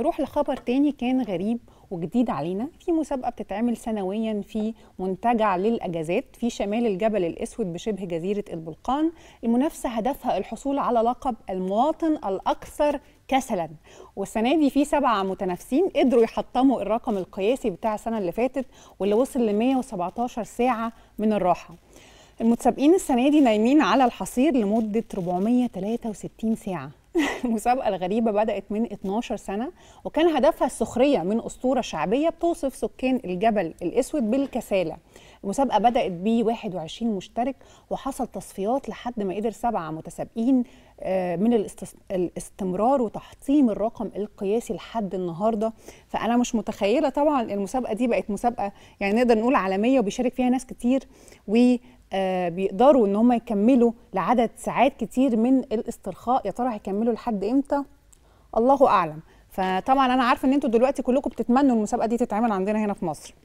نروح لخبر تاني كان غريب وجديد علينا في مسابقه بتتعمل سنويا في منتجع للاجازات في شمال الجبل الاسود بشبه جزيره البلقان المنافسه هدفها الحصول على لقب المواطن الاكثر كسلا والسنه دي في سبعه متنافسين قدروا يحطموا الرقم القياسي بتاع السنه اللي فاتت واللي وصل ل 117 ساعه من الراحه المتسابقين السنه دي نايمين على الحصير لمده 463 ساعه المسابقه الغريبه بدات من 12 سنه وكان هدفها السخريه من اسطوره شعبيه بتوصف سكان الجبل الاسود بالكساله المسابقه بدات ب 21 مشترك وحصل تصفيات لحد ما قدر سبعه متسابقين آه، من الاستمرار وتحطيم الرقم القياسي لحد النهارده فانا مش متخيله طبعا المسابقه دي بقت مسابقه يعني نقدر نقول عالميه وبيشارك فيها ناس كتير و آه، بيقدروا ان هم يكملوا لعدد ساعات كتير من الاسترخاء يا ترى هيكملوا لحد امتى الله اعلم فطبعا انا عارفه ان انتوا دلوقتي كلكم بتتمنوا المسابقه دي تتعمل عندنا هنا في مصر